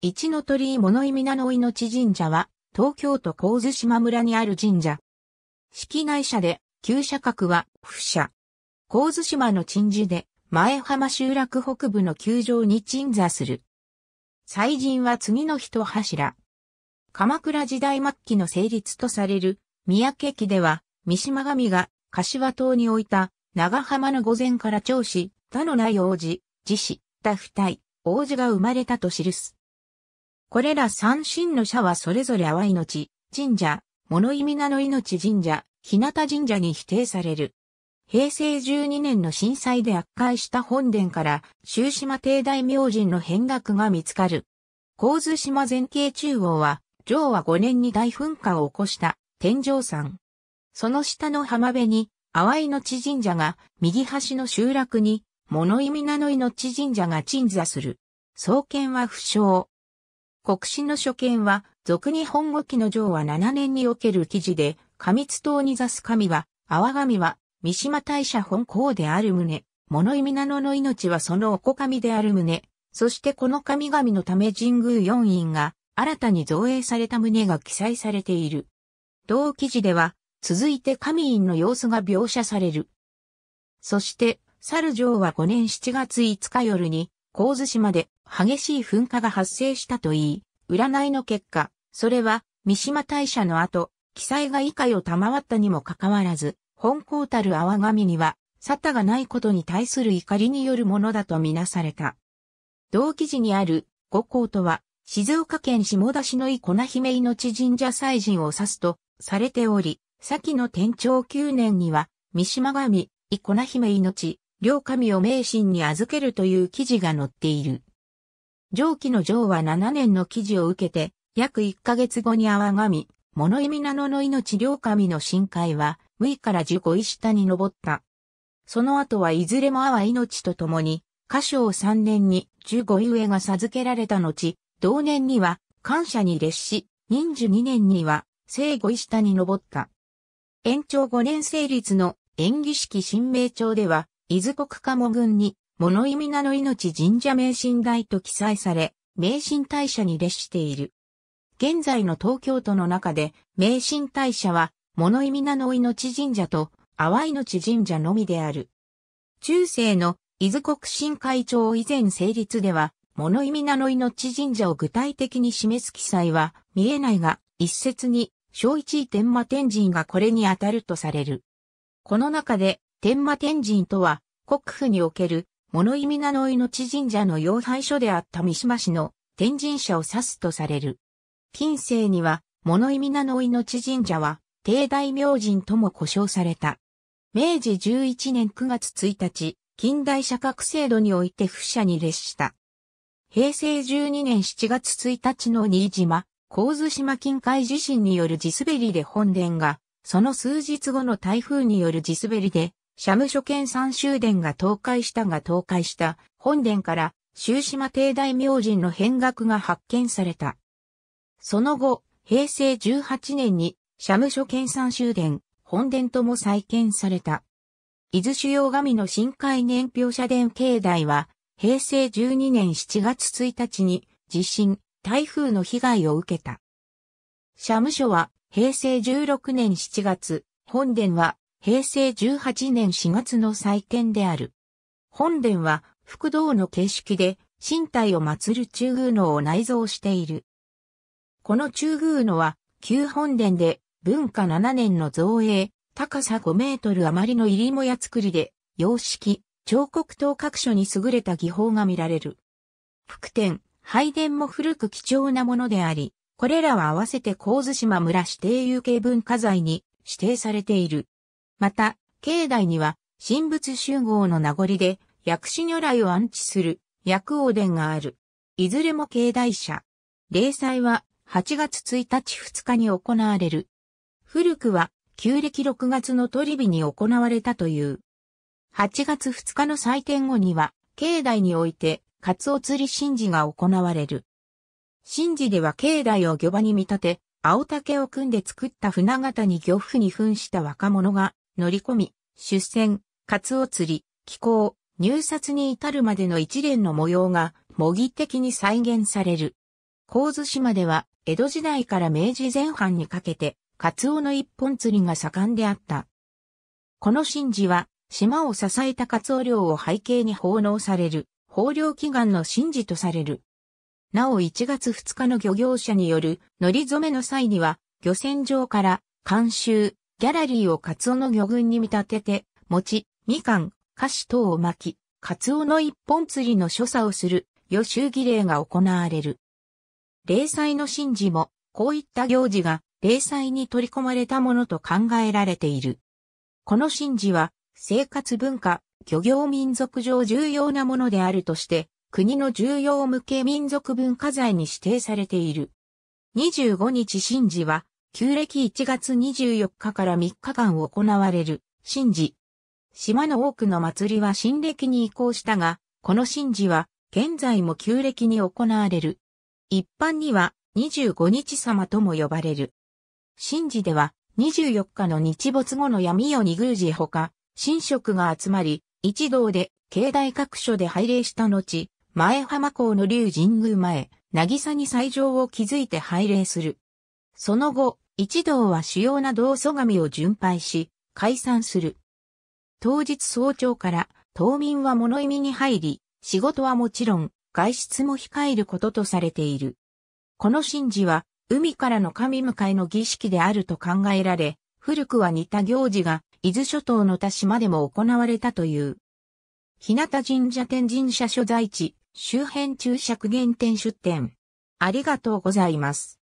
一の鳥居物井なの命神社は、東京都神津島村にある神社。式内社で、旧社格は、不社。神津島の鎮守で、前浜集落北部の球場に鎮座する。祭神は次の人柱。鎌倉時代末期の成立とされる、三宅駅では、三島神が、柏島に置いた、長浜の御前から長子、他のない王子、自子、他二体、王子が生まれたと記す。これら三神の社はそれぞれいの命、神社、物意味なの命神社、日向神社に否定される。平成12年の震災で悪化した本殿から、周島帝大明神の変額が見つかる。神津島前景中央は、昭和5年に大噴火を起こした天井山。その下の浜辺に、淡いのち神社が、右端の集落に、物意味なの命神社が鎮座する。創建は不詳。国史の初見は、俗日本語記の上は7年における記事で、上津島に座す神は、阿波神は、三島大社本校である旨、物意味なのの命はそのおこ神である旨、そしてこの神々のため神宮四院が、新たに造営された旨が記載されている。同記事では、続いて神院の様子が描写される。そして、猿城は5年7月5日夜に、神津島で激しい噴火が発生したといい、占いの結果、それは三島大社の後、記載が以下を賜ったにもかかわらず、本校たる泡神には、沙汰がないことに対する怒りによるものだとみなされた。同記事にある五校とは、静岡県下田市の井粉姫命神社祭神を指すとされており、先の天長9年には、三島神、井粉姫命、両神を名神に預けるという記事が載っている。上記の上は7年の記事を受けて、約1ヶ月後に阿波神、物意味なのの命両神の深海は、無位から十五位下に登った。その後はいずれも阿波命と共に、歌唱3年に十五位上が授けられた後、同年には、感謝に列し、忍寿2年には、聖五位下に登った。延長5年成立の演技式新名帳では、伊豆国鴨軍に物意味名の命神社名神大と記載され、名神大社に列している。現在の東京都の中で、名神大社は、物意味名の命神社と、淡命神社のみである。中世の伊豆国神会長以前成立では、物意味名の命神社を具体的に示す記載は見えないが、一説に、小一位天魔天神がこれに当たるとされる。この中で、天魔天神とは、国府における物意味なの命神社の要廃所であった三島市の天神社を指すとされる。近世には、物意味なの命神社は、帝大明神とも呼称された。明治11年9月1日、近代社格制度において不社に列した。平成12年7月1日の新島、神津島近海地震による地滑りで本殿が、その数日後の台風による地滑りで社務所諸県三州殿が倒壊したが倒壊した本殿から終島帝大明神の変額が発見された。その後、平成18年に社務所諸県三州殿、本殿とも再建された。伊豆主要神の深海年表社殿境内は、平成12年7月1日に地震、台風の被害を受けた。社務所は平成16年7月、本殿は平成18年4月の祭典である。本殿は、福道の形式で、身体を祀る中宮能を内蔵している。この中宮能は、旧本殿で、文化7年の造営、高さ5メートル余りの入りもや作りで、様式、彫刻等各所に優れた技法が見られる。福殿、拝殿も古く貴重なものであり、これらは合わせて神津島村指定有形文化財に指定されている。また、境内には、神仏集合の名残で、薬師如来を安置する、薬王殿がある。いずれも境内者。霊祭は、8月1日2日に行われる。古くは、旧暦6月の取り日に行われたという。8月2日の祭典後には、境内において、カツオ釣り神事が行われる。神事では境内を漁場に見立て、青竹を組んで作った船型に漁夫に扮した若者が、乗り込み、出船、カツオ釣り、気候、入札に至るまでの一連の模様が模擬的に再現される。神津島では江戸時代から明治前半にかけてカツオの一本釣りが盛んであった。この神事は島を支えたカツオ漁を背景に奉納される豊漁祈願の神事とされる。なお1月2日の漁業者による乗り染めの際には漁船上から監修、ギャラリーをカツオの魚群に見立てて、餅、みかん、菓子等を巻き、カツオの一本釣りの所作をする、予習儀礼が行われる。霊祭の神事も、こういった行事が、霊祭に取り込まれたものと考えられている。この神事は、生活文化、漁業民族上重要なものであるとして、国の重要無形民族文化財に指定されている。25日神事は、旧暦1月24日から3日間行われる、神事。島の多くの祭りは新暦に移行したが、この神事は、現在も旧暦に行われる。一般には、25日様とも呼ばれる。神事では、24日の日没後の闇夜に宮司ほか、神職が集まり、一同で、境内各所で拝礼した後、前浜港の竜神宮前、渚に斎場を築いて拝礼する。その後、一同は主要な道祖神を巡拝し、解散する。当日早朝から島民は物意味に入り、仕事はもちろん外出も控えることとされている。この神事は海からの神迎えの儀式であると考えられ、古くは似た行事が伊豆諸島の田島でも行われたという。日向神社天神社所在地、周辺注釈原点出店。ありがとうございます。